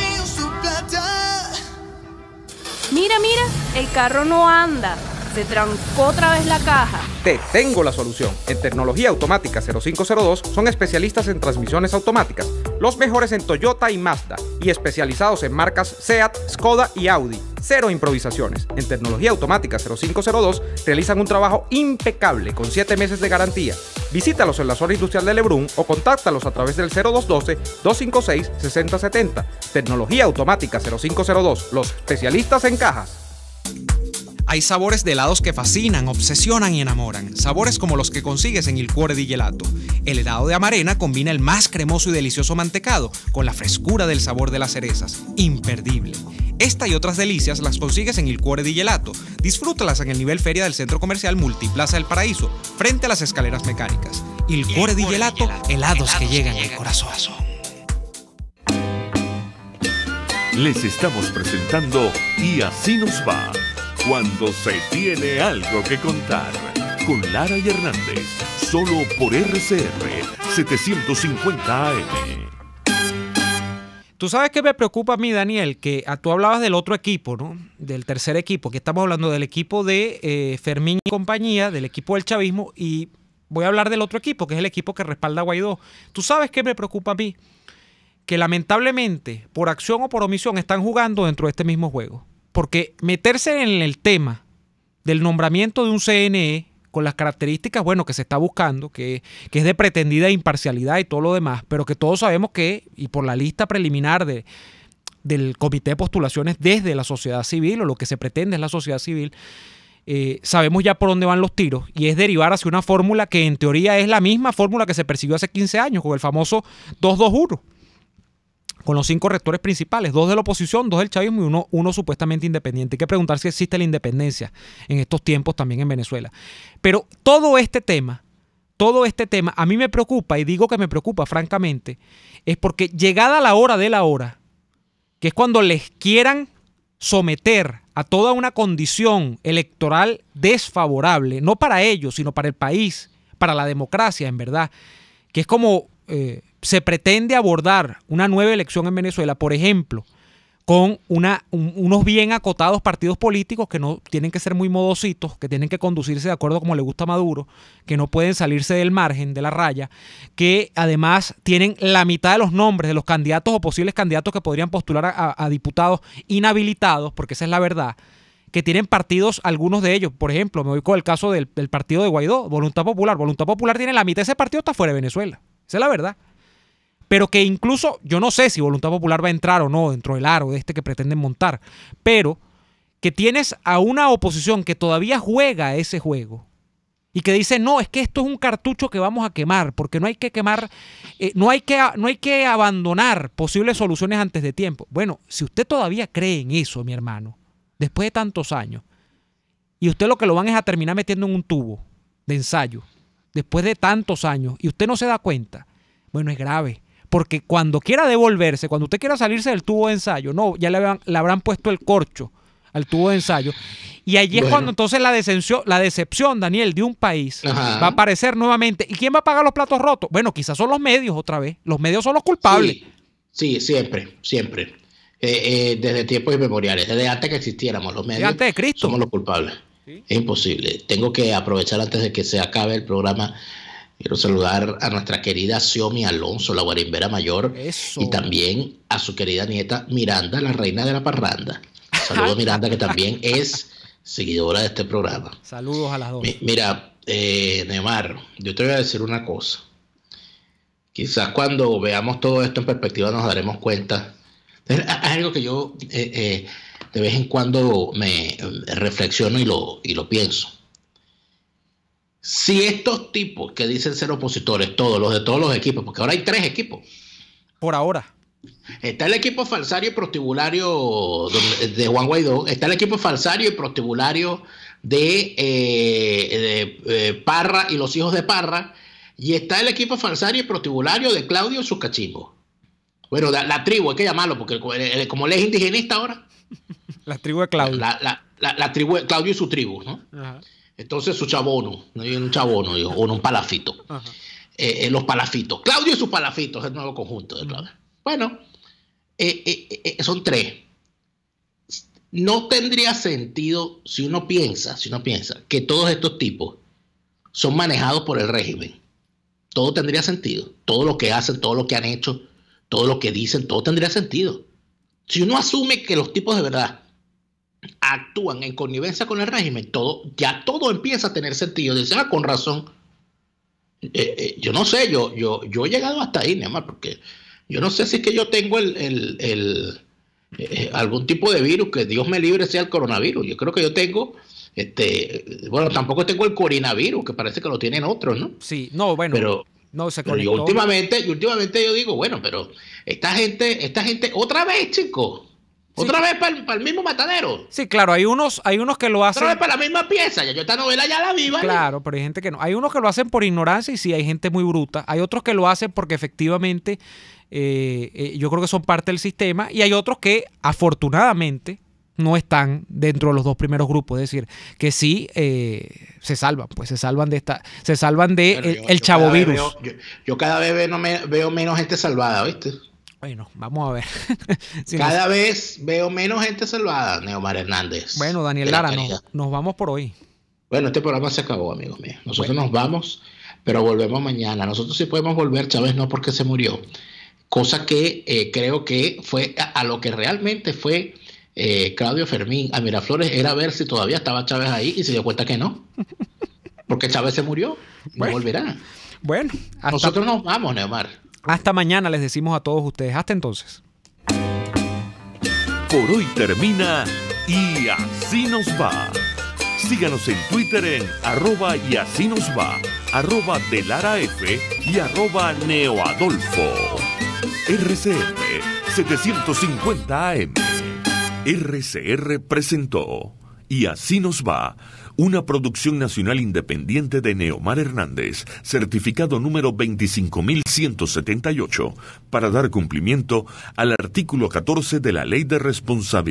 S5: Mira, mira, el carro no anda. ¿Se trancó otra vez la caja?
S2: Te tengo la solución. En Tecnología Automática 0502 son especialistas en transmisiones automáticas, los mejores en Toyota y Mazda, y especializados en marcas SEAT, Skoda y Audi. Cero improvisaciones. En Tecnología Automática 0502 realizan un trabajo impecable con 7 meses de garantía. Visítalos en la zona industrial de Lebrun o contáctalos a través del 0212-256-6070. Tecnología Automática 0502, los especialistas en cajas. Hay sabores de helados que fascinan, obsesionan y enamoran, sabores como los que consigues en el cuore di gelato. El helado de amarena combina el más cremoso y delicioso mantecado con la frescura del sabor de las cerezas, imperdible. Esta y otras delicias las consigues en el cuore di gelato. Disfrútalas en el nivel feria del centro comercial Multiplaza del Paraíso, frente a las escaleras mecánicas. Il cuore di gelato, helados, helados que llegan al corazón.
S1: Les estamos presentando Y así nos va cuando se tiene algo que contar. Con Lara y Hernández, solo por
S2: RCR 750 AM. Tú sabes que me preocupa a mí, Daniel, que ah, tú hablabas del otro equipo, ¿no? Del tercer equipo, que estamos hablando del equipo de eh, Fermín y compañía, del equipo del chavismo, y voy a hablar del otro equipo, que es el equipo que respalda a Guaidó. Tú sabes que me preocupa a mí, que lamentablemente, por acción o por omisión, están jugando dentro de este mismo juego porque meterse en el tema del nombramiento de un CNE con las características, bueno, que se está buscando, que, es de pretendida imparcialidad y todo lo demás, pero que todos sabemos que, y por la lista preliminar de, del comité de postulaciones desde la sociedad civil, o lo que se pretende es la sociedad civil, eh, sabemos ya por dónde van los tiros, y es derivar hacia una fórmula que en teoría es la misma fórmula que se persiguió hace 15 años, con el famoso 2 2 con los cinco rectores principales, dos de la oposición, dos del chavismo y uno, supuestamente independiente. Hay que preguntar si existe la independencia en estos tiempos también en Venezuela. Pero todo este tema, todo este tema, a mí me preocupa, y digo que me preocupa francamente, es porque llegada la hora de la hora, que es cuando les quieran someter a toda una condición electoral desfavorable, no para ellos, sino para el país, para la democracia, en verdad, que es como... Eh, se pretende abordar una nueva elección en Venezuela, por ejemplo, con una, unos bien acotados partidos políticos que no tienen que ser muy modositos, que tienen que conducirse de acuerdo como le gusta a Maduro, que no pueden salirse del margen, de la raya, que además tienen la mitad de los nombres de los candidatos o posibles candidatos que podrían postular a, diputados inhabilitados, porque esa es la verdad, que tienen partidos, algunos de ellos, por ejemplo, me voy con el caso del, partido de Guaidó, Voluntad Popular, Voluntad Popular tiene la mitad de ese partido está fuera de Venezuela, esa es la verdad pero que incluso yo no sé si Voluntad Popular va a entrar o no dentro del aro de este que pretenden montar, pero que tienes a una oposición que todavía juega ese juego y que dice, no, es que esto es un cartucho que vamos a quemar, porque no hay que quemar, eh, no, hay que, no hay que abandonar posibles soluciones antes de tiempo. Bueno, si usted todavía cree en eso, mi hermano, después de tantos años, y usted lo que lo van es a terminar metiendo en un tubo de ensayo, después de tantos años, y usted no se da cuenta, bueno, es grave porque cuando quiera devolverse, cuando usted quiera salirse del tubo de ensayo, no, ya le habrán, habrán puesto el corcho al tubo de ensayo. Y allí es cuando entonces la decepción, la decepción, Daniel, de un país va a aparecer nuevamente. ¿Y quién va a pagar los platos rotos? Bueno, quizás son los medios otra vez.
S3: Los medios son los culpables. Sí, siempre, siempre. Eh, eh, desde tiempos inmemoriales, desde antes que existiéramos los medios. antes de Cristo. Somos los culpables. Es imposible. Tengo que aprovechar antes de que se acabe el programa Quiero saludar a nuestra querida Xiomi Alonso, la guarimbera mayor, y también a su querida nieta Miranda, la reina de la parranda. [laughs] Saludos Miranda, que también es seguidora de este programa.
S2: Saludos a las dos.
S3: Mira, eh, Neymar, yo te voy a decir una cosa. Quizás cuando veamos todo esto en perspectiva nos daremos cuenta. Es algo que yo eh, eh, de vez en cuando me reflexiono y lo, y lo pienso. Si estos tipos que dicen ser opositores, todos los de todos los equipos, porque ahora hay tres equipos. Por ahora. Está el equipo falsario y prostibulario de Juan Guaidó, está el equipo falsario y prostibulario de, eh, eh, Parra y los hijos de Parra, y está el equipo falsario y protibulario de Claudio Sucachimbo. Bueno, la, tribu, hay que llamarlo, porque como él es indigenista ahora. [laughs] la tribu de Claudio. La, la tribu de Claudio y su tribu, ¿no? Ajá. Entonces, su chabono, un chabono, o un palafito. Eh, eh, los palafitos. Claudio y sus palafitos, el nuevo conjunto de Claudio. Bueno, eh, son tres. No tendría sentido si uno piensa, si uno piensa que todos estos tipos son manejados por el régimen. Todo tendría sentido. Todo lo que hacen, todo lo que han hecho, todo lo que dicen, todo tendría sentido. Si uno asume que los tipos de verdad actúan en connivencia con el régimen, todo, ya todo empieza a tener sentido. Dice, ah, con razón. Eh, eh, yo no sé, yo, yo, yo he llegado hasta ahí, nada más, porque yo no sé si es que yo tengo el, eh, algún tipo de virus, que Dios me libre sea el coronavirus. Yo creo que yo tengo, este, bueno, tampoco tengo el coronavirus, que parece que lo tienen otros, ¿no? Sí, no, bueno. Pero, no se últimamente, últimamente yo digo, bueno, pero esta gente, esta gente, otra vez, chicos ¿Otra vez para el mismo matadero? Sí, claro, hay unos, hay unos que lo hacen. Otra vez para la misma pieza, ya yo esta novela ya la viva. Claro,
S2: pero hay gente que no. Hay unos que lo hacen por ignorancia y sí, hay gente muy bruta. Hay otros que lo hacen porque efectivamente eh, eh, yo creo que son parte del sistema. Y hay otros que afortunadamente no están dentro de los dos primeros grupos. Es decir, que sí eh, se salvan, pues se salvan de esta, se salvan de el, yo chavo virus.
S3: yo, cada vez veo, veo menos gente salvada, ¿viste? Bueno, vamos a ver. [laughs] Cada vez veo menos gente salvada, Neomar Hernández. Bueno, Daniel Lara, nos, vamos por hoy. Bueno, este programa se acabó, amigos míos. Nosotros nos vamos, pero volvemos mañana. Nosotros sí podemos volver, Chávez no porque se murió. Cosa que eh, creo que fue a, lo que realmente fue eh, Claudio Fermín a Miraflores era ver si todavía estaba Chávez ahí y se dio cuenta que no. Porque Chávez se murió, no volverá. Bueno,
S2: nosotros nos vamos, Neomar. Hasta mañana les decimos a todos ustedes. Hasta entonces.
S1: Por hoy termina y así nos va. Síganos en Twitter en arroba y así nos va, arroba Lara F y arroba Neoadolfo. RCR 750 AM. RCR presentó y así nos va una producción nacional independiente de Neomar Hernández, certificado número 25178, para dar cumplimiento al artículo 14 de la Ley de Responsabilidad